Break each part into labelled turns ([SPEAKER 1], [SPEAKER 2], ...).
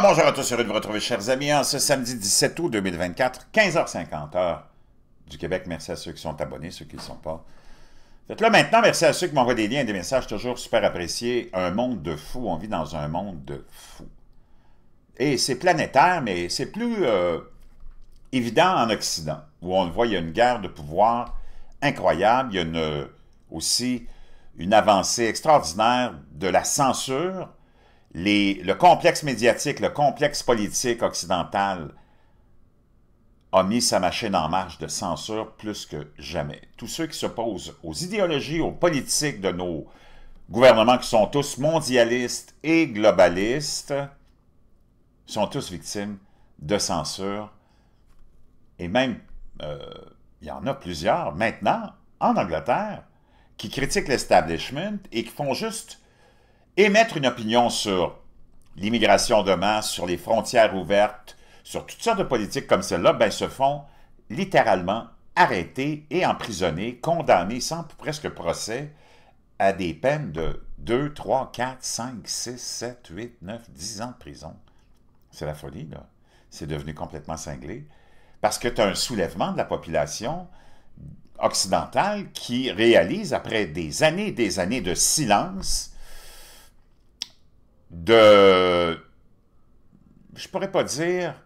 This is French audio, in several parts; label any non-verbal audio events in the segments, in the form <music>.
[SPEAKER 1] Ah, bonjour à tous, heureux de vous retrouver, chers amis, en ce samedi 17 août 2024, 15h50, du Québec. Merci à ceux qui sont abonnés, ceux qui ne sont pas. Faites-le maintenant. Merci à ceux qui m'envoient des liens et des messages, toujours super appréciés. Un monde de fous, on vit dans un monde de fous. Et c'est planétaire, mais c'est plus euh, évident en Occident, où on le voit, il y a une guerre de pouvoir incroyable, il y a aussi une avancée extraordinaire de la censure, le complexe médiatique, le complexe politique occidental a mis sa machine en marche de censure plus que jamais. Tous ceux qui s'opposent aux idéologies, aux politiques de nos gouvernements, qui sont tous mondialistes et globalistes, sont tous victimes de censure. Et même, euh, il y en a plusieurs maintenant en Angleterre qui critiquent l'establishment et qui font juste émettre une opinion sur l'immigration de masse, sur les frontières ouvertes, sur toutes sortes de politiques comme celle-là, ben, se font littéralement arrêter et emprisonner, condamnés sans presque procès à des peines de 2, 3, 4, 5, 6, 7, 8, 9, 10 ans de prison. C'est la folie, là. C'est devenu complètement cinglé. Parce que tu as un soulèvement de la population occidentale qui réalise, après des années et des années de silence, de, je pourrais pas dire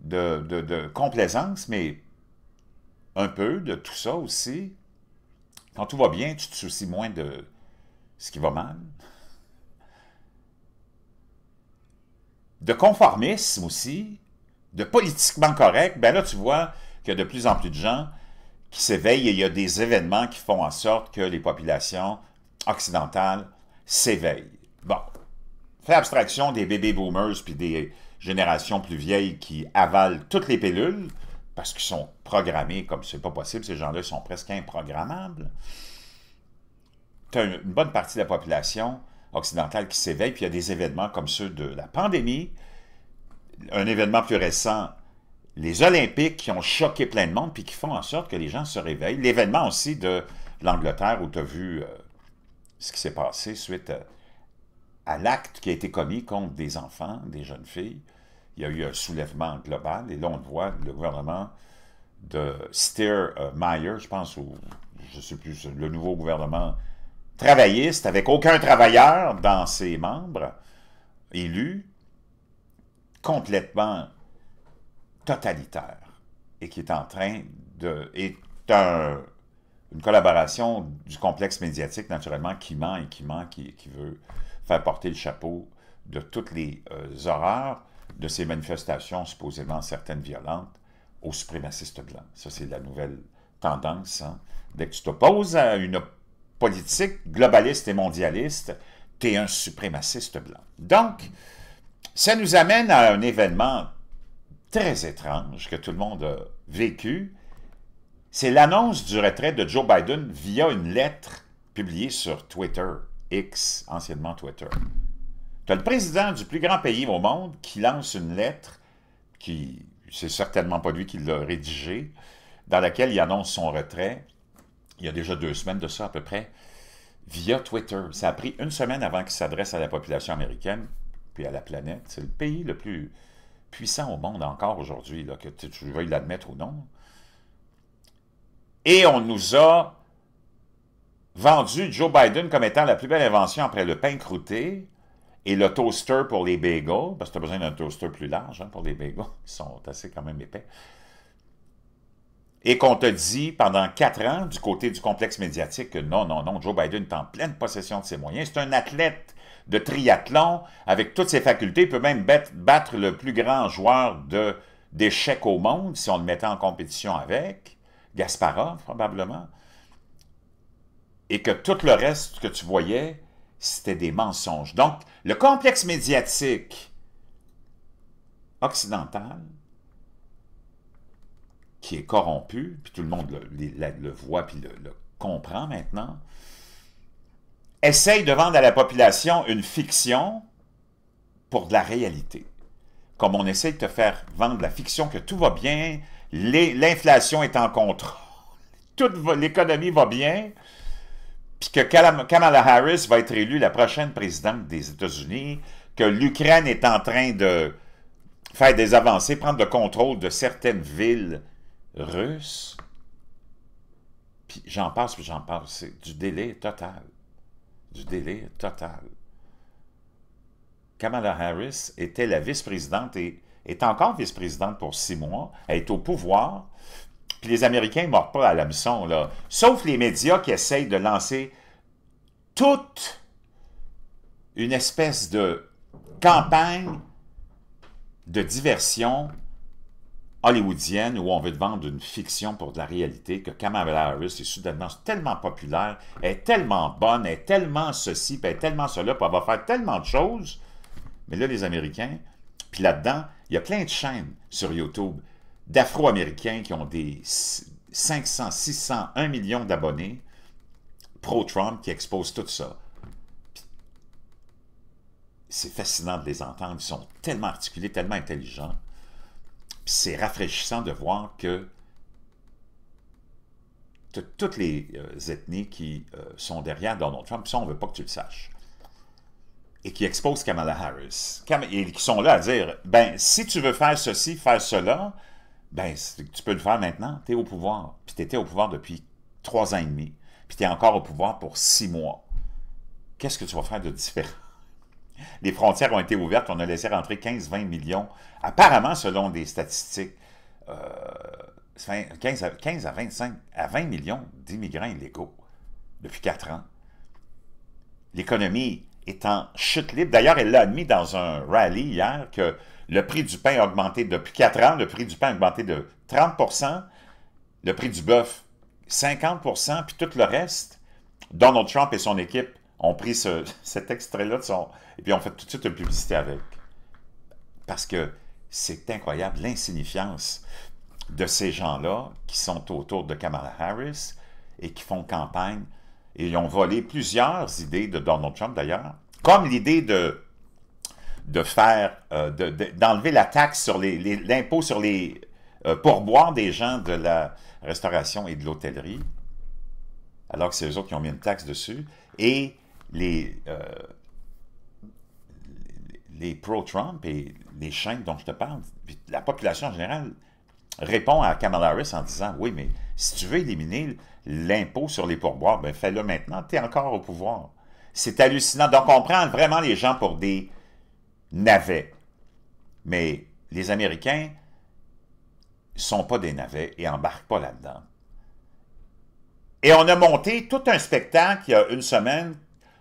[SPEAKER 1] de, complaisance, mais un peu de tout ça aussi. Quand tout va bien, tu te soucies moins de ce qui va mal. De conformisme aussi, de politiquement correct. Ben là, tu vois qu'il y a de plus en plus de gens qui s'éveillent et il y a des événements qui font en sorte que les populations occidentales s'éveillent. Bon, abstraction des bébés boomers puis des générations plus vieilles qui avalent toutes les pilules parce qu'ils sont programmés comme c'est pas possible. Ces gens-là sont presque improgrammables. Tu as une bonne partie de la population occidentale qui s'éveille, puis il y a des événements comme ceux de la pandémie. Un événement plus récent, les Olympiques qui ont choqué plein de monde, puis qui font en sorte que les gens se réveillent. L'événement aussi de l'Angleterre où tu as vu euh, ce qui s'est passé suite à euh, à l'acte qui a été commis contre des enfants, des jeunes filles. Il y a eu un soulèvement global, et là, on voit, le gouvernement de Steer-Meyer, euh, je pense, ou je sais plus, le nouveau gouvernement travailliste, avec aucun travailleur dans ses membres élus, complètement totalitaire, et qui est en train de... est un une collaboration du complexe médiatique, naturellement, qui ment et qui ment, qui, qui veut faire porter le chapeau de toutes les euh, horreurs de ces manifestations, supposément certaines violentes, aux suprémacistes blancs. Ça, c'est la nouvelle tendance. Hein, dès que tu t'opposes à une politique globaliste et mondialiste, tu es un suprémaciste blanc. Donc, ça nous amène à un événement très étrange que tout le monde a vécu, c'est l'annonce du retrait de Joe Biden via une lettre publiée sur Twitter, X, anciennement Twitter. Tu as le président du plus grand pays au monde qui lance une lettre qui, c'est certainement pas lui qui l'a rédigée, dans laquelle il annonce son retrait, il y a déjà deux semaines de ça à peu près, via Twitter. Ça a pris une semaine avant qu'il s'adresse à la population américaine, puis à la planète. C'est le pays le plus puissant au monde encore aujourd'hui, que tu veuilles l'admettre ou non. Et on nous a vendu Joe Biden comme étant la plus belle invention après le pain croûté et le toaster pour les bagels, parce que tu as besoin d'un toaster plus large hein, pour les bagels, <laughs> ils sont assez quand même épais. Et qu'on te dit pendant quatre ans, du côté du complexe médiatique, que non, non, non, Joe Biden est en pleine possession de ses moyens. C'est un athlète de triathlon avec toutes ses facultés. Il peut même battre le plus grand joueur d'échecs au monde si on le mettait en compétition avec. Gasparov, probablement, et que tout le reste que tu voyais, c'était des mensonges. Donc, le complexe médiatique occidental, qui est corrompu, puis tout le monde le, voit puis le, le, comprend maintenant, essaye de vendre à la population une fiction pour de la réalité. Comme on essaye de te faire vendre la fiction que tout va bien, l'inflation est en contrôle, toute l'économie va bien, puis que Kamala Harris va être élue la prochaine présidente des États-Unis, que l'Ukraine est en train de faire des avancées, prendre le contrôle de certaines villes russes, puis j'en passe, puis j'en passe, c'est du délai total, du délai total. Kamala Harris était la vice-présidente et est encore vice-présidente pour six mois, elle est au pouvoir, puis les Américains ne mordent pas à l'hameçon, là. Sauf les médias qui essayent de lancer toute une espèce de campagne de diversion hollywoodienne où on veut te vendre une fiction pour de la réalité, que Kamala Harris est soudainement tellement populaire, est tellement bonne, est tellement ceci, puis est tellement cela, puis elle va faire tellement de choses. Mais là, les Américains, puis là-dedans, il y a plein de chaînes sur YouTube d'Afro-Américains qui ont des 500, 600, 1 million d'abonnés pro-Trump qui exposent tout ça. C'est fascinant de les entendre. Ils sont tellement articulés, tellement intelligents. C'est rafraîchissant de voir que toutes les euh, ethnies qui euh, sont derrière Donald Trump, ça, on ne veut pas que tu le saches et qui expose Kamala Harris. Et qui sont là à dire, ben, si tu veux faire ceci, faire cela, ben, tu peux le faire maintenant. Tu es au pouvoir. Puis tu étais au pouvoir depuis trois ans et demi. Puis tu es encore au pouvoir pour six mois. Qu'est-ce que tu vas faire de différent? <laughs> Les frontières ont été ouvertes. On a laissé rentrer 15-20 millions. Apparemment, selon des statistiques, 15, euh, 15 à 25 à 20 millions d'immigrants illégaux depuis quatre ans. L'économie est en chute libre. D'ailleurs, elle l'a admis dans un rallye hier que le prix du pain a augmenté depuis 4 ans. Le prix du pain a augmenté de 30 le prix du bœuf 50 puis tout le reste. Donald Trump et son équipe ont pris <laughs> cet extrait-là et puis ont fait tout de suite une publicité avec. Parce que c'est incroyable l'insignifiance de ces gens-là qui sont autour de Kamala Harris et qui font campagne ils ont volé plusieurs idées de Donald Trump d'ailleurs, comme l'idée de de faire, euh, d'enlever la taxe sur l'impôt les, l'impôt sur les euh, pourboires des gens de la restauration et de l'hôtellerie, alors que c'est eux autres qui ont mis une taxe dessus, et les, euh, les pro-Trump et les chaînes dont je te parle, la population en général répond à Kamala Harris en disant Oui, mais si tu veux éliminer l'impôt sur les pourboires, ben fais-le maintenant, tu es encore au pouvoir. C'est hallucinant. Donc, on prend vraiment les gens pour des navets. Mais les Américains sont pas des navets et embarquent pas là-dedans. Et on a monté tout un spectacle il y a une semaine,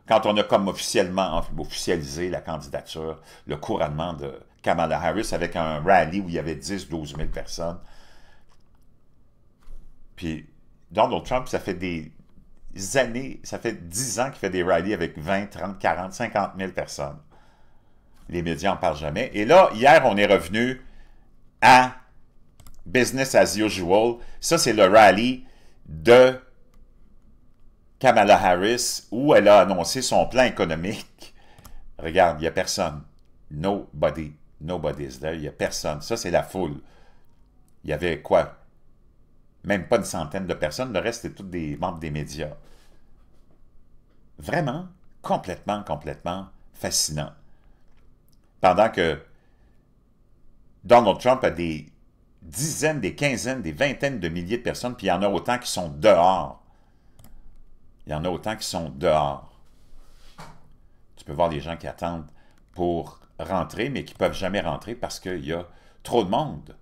[SPEAKER 1] quand on a comme officiellement officialisé la candidature, le couronnement de Kamala Harris avec un rallye où il y avait 10, 12 000 personnes. Puis Donald Trump, ça fait des années, ça fait 10 ans qu'il fait des rallyes avec 20, 30, 40, 50 000 personnes. Les médias n'en parlent jamais. Et là, hier, on est revenu à business as usual. Ça, c'est le rallye de Kamala Harris où elle a annoncé son plan économique. Regarde, il n'y a personne. Nobody Nobody's there. Il n'y a personne. Ça, c'est la foule. Il y avait quoi? Même pas une centaine de personnes. Le reste, c'était tous des membres des médias. Vraiment, complètement, complètement fascinant. Pendant que Donald Trump a des dizaines, des quinzaines, des vingtaines de milliers de personnes, puis il y en a autant qui sont dehors. Il y en a autant qui sont dehors. Tu peux voir les gens qui attendent pour rentrer, mais qui ne peuvent jamais rentrer parce qu'il y a trop de monde.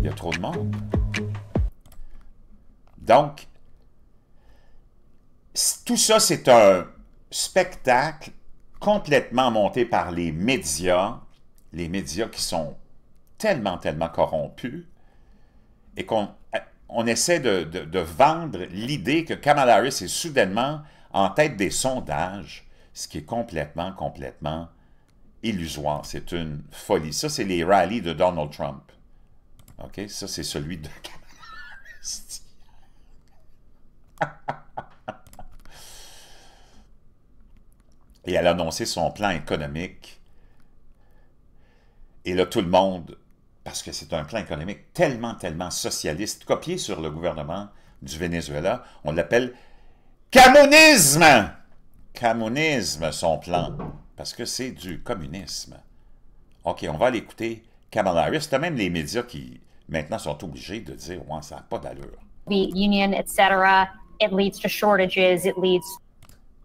[SPEAKER 1] Il y a trop de monde. Donc, tout ça, c'est un spectacle complètement monté par les médias, les médias qui sont tellement, tellement corrompus, et qu'on eh, essaie de, de, de vendre l'idée que Kamala Harris est soudainement en tête des sondages ce qui est complètement, complètement illusoire. C'est une folie. Ça, c'est les rallyes de Donald Trump. OK? Ça, c'est celui de <laughs> Et elle a annoncé son plan économique. Et là, tout le monde, parce que c'est un plan économique tellement, tellement socialiste, copié sur le gouvernement du Venezuela, on l'appelle « camonisme » communisme, son plan, parce que c'est du communisme. OK, on va l'écouter. Kamala Harris, c'est même les médias qui, maintenant, sont obligés de dire, ouais, ça n'a pas d'allure. The union, etc., it leads to shortages, it leads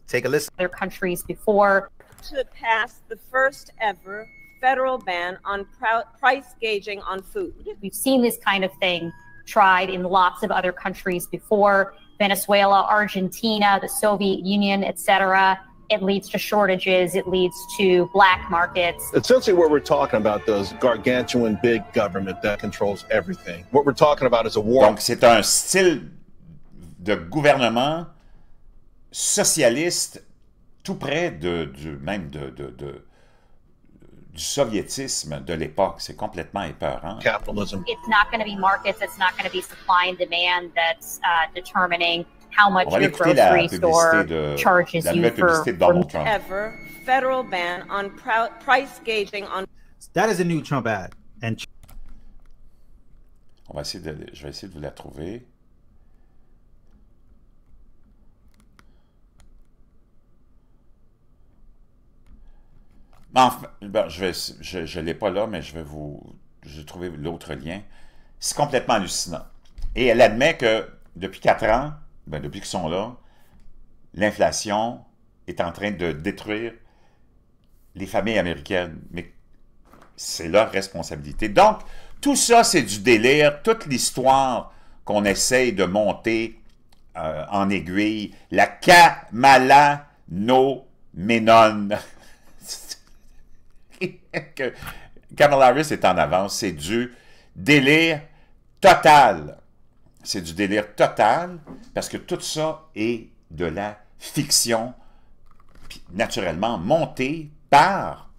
[SPEAKER 1] Take a listen. other countries before.
[SPEAKER 2] To pass the first ever federal ban on price gauging on food. We've seen this kind of thing tried in
[SPEAKER 1] lots of other countries before. Venezuela, Argentina, the Soviet Union, etc. It leads to shortages. It leads to black markets. Essentially, what we're talking about, is gargantuan big government that controls everything. What we're talking about is a war. Donc, c'est un style de gouvernement socialiste tout près de, du, même de, de, de du soviétisme de l'époque. C'est complètement épeurant. Capitalism.
[SPEAKER 2] It's not going to be markets, it's not going to be supply and demand that's uh, determining how much your grocery store charges you for, for ever federal ban on price gauging on
[SPEAKER 1] That is a new Trump ad Et On va essayer de je vais essayer de vous la trouver. Ben, je ne l'ai pas là, mais je vais vous... trouver l'autre lien. C'est complètement hallucinant. Et elle admet que depuis quatre ans, ben, depuis qu'ils sont là, l'inflation est en train de détruire les familles américaines. Mais c'est leur responsabilité. Donc, tout ça, c'est du délire. Toute l'histoire qu'on essaye de monter euh, en aiguille, la Kamala no Menon. <laughs> que Kamala Harris est en avance. C'est du délire total. C'est du délire total parce que tout ça est de la fiction, naturellement montée par,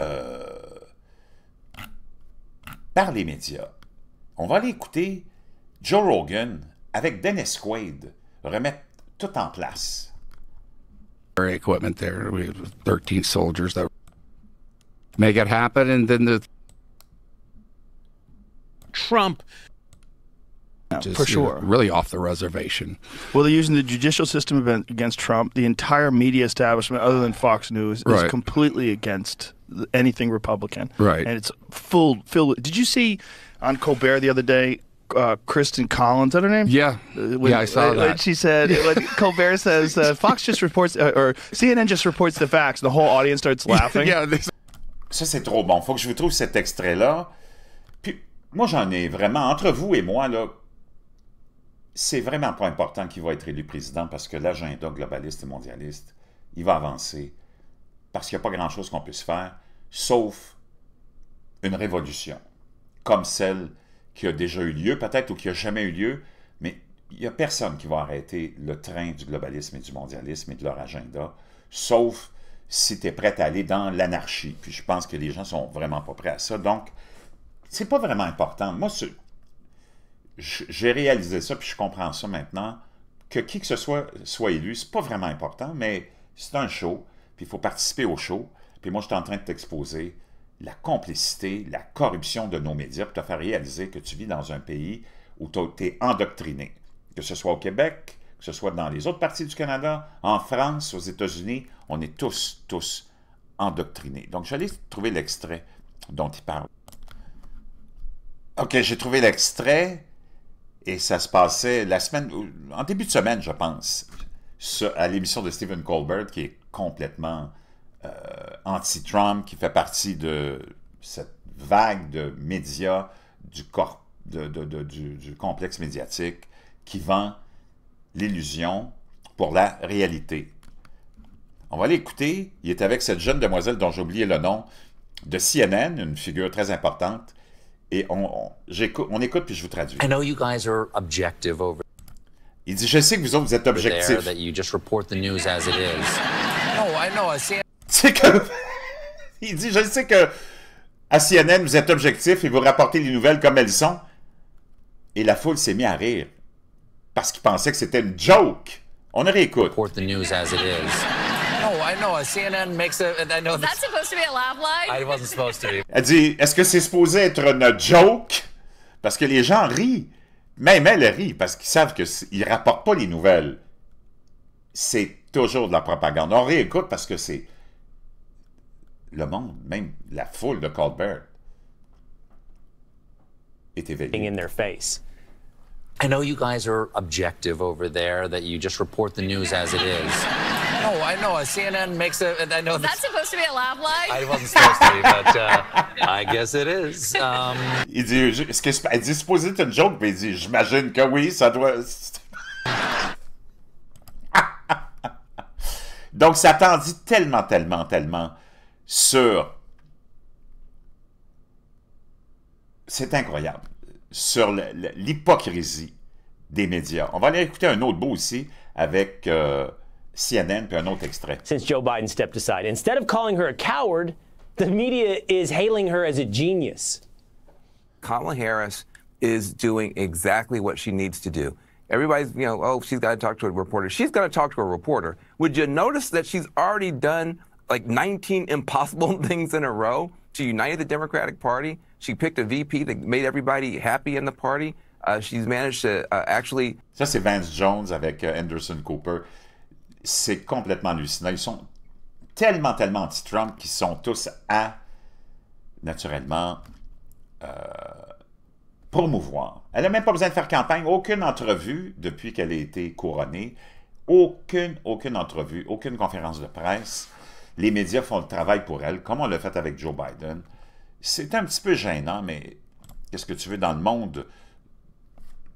[SPEAKER 1] euh, par les médias. On va aller écouter Joe Rogan avec Dennis Quaid remettre tout en place.
[SPEAKER 2] Equipment there. 13 soldiers that make it happen, and then the Trump. just, for sure. You know, really off the reservation. Well, they're using the judicial system against Trump. The entire media establishment, other than Fox News, right. is completely against anything Republican. Right. And it's full, filled. Did you see on Colbert the other day? Uh, Kristen Collins, is that her name? Yeah, when, uh, yeah, I saw uh, that. she said, <laughs> when Colbert says, uh, Fox just reports, uh, or CNN just reports the facts, the whole audience starts
[SPEAKER 1] laughing. <laughs> yeah, Ça, c'est trop bon. Faut que je vous trouve cet extrait-là. Puis, moi, j'en ai vraiment, entre vous et moi, là, c'est vraiment pas important qu'il va être élu président parce que l'agenda globaliste et mondialiste, il va avancer parce qu'il n'y a pas grand-chose qu'on puisse faire, sauf une révolution, comme celle qui a déjà eu lieu, peut-être, ou qui n'a jamais eu lieu, mais il n'y a personne qui va arrêter le train du globalisme et du mondialisme et de leur agenda, sauf si tu es prêt à aller dans l'anarchie. Puis je pense que les gens sont vraiment pas prêts à ça. Donc, c'est pas vraiment important. Moi, j'ai réalisé ça, puis je comprends ça maintenant, que qui que ce soit soit élu, c'est pas vraiment important, mais c'est un show, puis il faut participer au show. Puis moi, je suis en train de t'exposer la complicité, la corruption de nos médias, pour te faire réaliser que tu vis dans un pays où tu es endoctriné, que ce soit au Québec, que ce soit dans les autres parties du Canada, en France, aux États-Unis, on est tous, tous endoctrinés. Donc, j'allais trouver l'extrait dont il parle. OK, j'ai trouvé l'extrait et ça se passait la semaine, en début de semaine, je pense, à l'émission de Stephen Colbert, qui est complètement euh, anti-Trump, qui fait partie de cette vague de médias du, du, complexe médiatique qui vend l'illusion pour la réalité. On va l'écouter. Il est avec cette jeune demoiselle dont j'ai oublié le nom, de CNN, une figure très importante. Et on, écoute puis je vous traduis. Il dit, je sais que vous autres, vous êtes objectifs. Oh, <laughs> il dit, je sais que à CNN, vous êtes objectifs et vous rapportez les nouvelles comme elles sont. Et la foule s'est mise à rire parce qu'ils pensaient que c'était une joke. On réécoute.
[SPEAKER 2] I know. CNN makes that's supposed to be a laugh line.
[SPEAKER 1] wasn't supposed to Elle dit, est-ce que c'est supposé être une joke? Parce que les gens rient. Même elle rit parce qu'ils savent qu'ils ne rapportent pas les nouvelles. C'est toujours de la propagande. On réécoute parce que c'est le monde, même la foule de Colbert, est éveillée. I know you guys are objective over there, that you just report the news as it is. no,
[SPEAKER 2] I know. CNN makes a. I know. Is that supposed to be a laugh line? I wasn't supposed to, be, but
[SPEAKER 1] uh, <laughs> I guess it is. Um... Il dit, est-ce que c'est dit supposé être une joke, mais il dit, j'imagine que oui, ça doit. <laughs> Donc, ça t'en dit tellement, tellement, tellement sur. C'est incroyable. sur l'hypocrisie des médias. On va aller écouter un autre bout aussi avec euh, CNN puis un autre extrait. Since Joe Biden stepped aside, instead of calling her a coward, the media is
[SPEAKER 2] hailing her as a genius. Kamala Harris is doing exactly what she needs to do. Everybody's, you know, oh, she's got to talk to a reporter. She's got to talk to a reporter. Would you notice that she's already done like 19 impossible <laughs> things in a row? Ça,
[SPEAKER 1] c'est Vance Jones avec euh, Anderson Cooper. C'est complètement hallucinant. Ils sont tellement, tellement anti-Trump qu'ils sont tous à, naturellement, euh, promouvoir. Elle n'a même pas besoin de faire campagne. Aucune entrevue depuis qu'elle a été couronnée. Aucune, aucune entrevue, aucune conférence de presse les médias font le travail pour elle, comme on l'a fait avec Joe Biden. C'est un petit peu gênant, mais qu'est-ce que tu veux dans le monde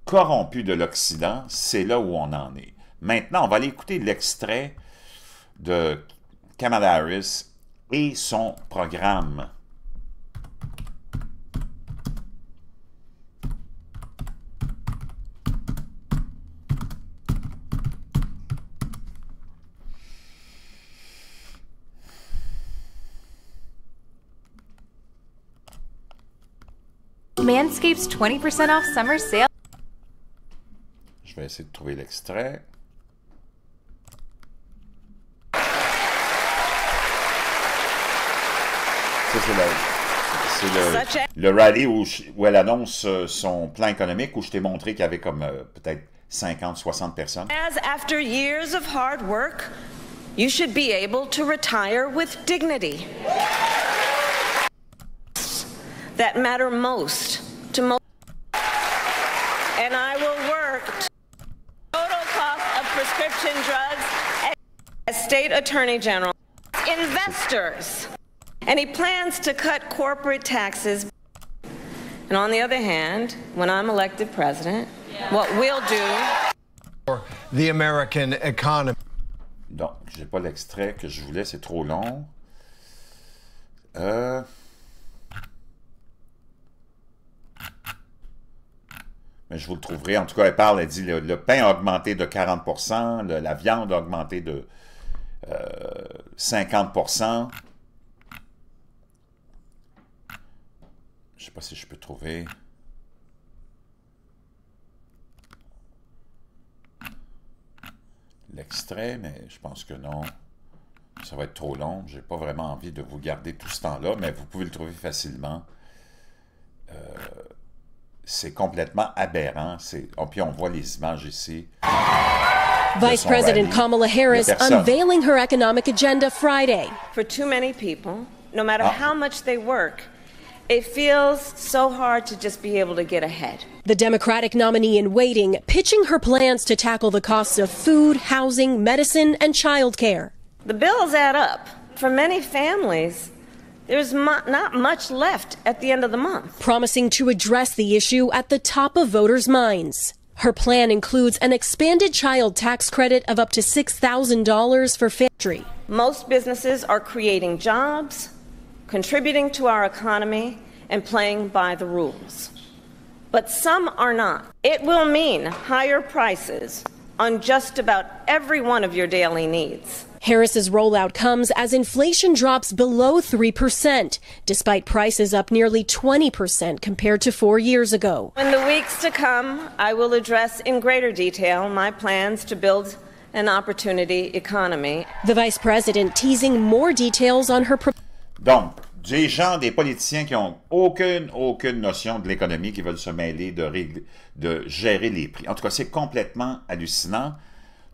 [SPEAKER 1] corrompu de l'Occident, c'est là où on en est. Maintenant, on va aller écouter l'extrait de Kamala Harris et son programme
[SPEAKER 2] 20% off summer sale.
[SPEAKER 1] Je vais essayer de trouver l'extrait. c'est le, le, rallye où, où, elle annonce euh, son plan économique, où je t'ai montré qu'il y avait comme euh, peut-être 50, 60 personnes.
[SPEAKER 2] after years of hard work, you should be able to retire with dignity. that matter most to most. And I will work to total cost of prescription drugs as state attorney general, investors. And he plans to cut corporate taxes. And on the other hand, when I'm elected president, yeah. what we'll do
[SPEAKER 1] for the American economy. Donc, j'ai pas l'extrait que je voulais, c'est trop long. Euh Mais je vous le trouverai. En tout cas, elle parle, elle dit le, pain a augmenté de 40 la viande a augmenté de 50 euh, Je ne sais pas si je peux trouver. L'extrait, mais je pense que non. Ça va être trop long. J'ai pas vraiment envie de vous garder tout ce temps-là, mais vous pouvez le trouver facilement. Euh c'est complètement aberrant. Oh, puis on voit les images ici. Vice President Kamala Harris unveiling
[SPEAKER 2] her economic agenda Friday. For too many people, no matter ah. how much they work, it feels so hard to just be able to get ahead. The Democratic nominee in waiting pitching her plans to tackle the costs of food, housing, medicine, and childcare. The bills add up. For many families, there's mu- not much left at the end of the month. Promising to address the issue at the top of voters' minds. Her plan includes an expanded child tax credit of up to $6,000 for factory. Most businesses are creating jobs, contributing to our economy, and playing by the rules. But some are not. It will mean higher prices on just about every one of your daily needs. Harris's rollout comes as inflation drops below 3%, despite prices up nearly 20% compared to four years ago. In the weeks to come, I will address in greater detail my plans to build an opportunity economy.
[SPEAKER 1] The vice president teasing more details on her. Dump. des gens, des politiciens qui n'ont aucune, aucune notion de l'économie, qui veulent se mêler de, de gérer les prix. En tout cas, c'est complètement hallucinant.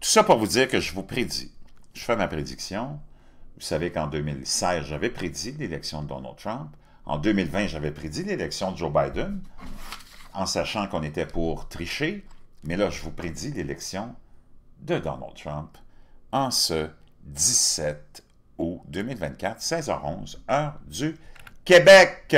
[SPEAKER 1] Tout ça pour vous dire que je vous prédis. Je fais ma prédiction. Vous savez qu'en 2016, j'avais prédit l'élection de Donald Trump. En 2020, j'avais prédit l'élection de Joe Biden, en sachant qu'on était pour tricher. Mais là, je vous prédis l'élection de Donald Trump en ce 17 au 2024, 16h11, heure du Québec.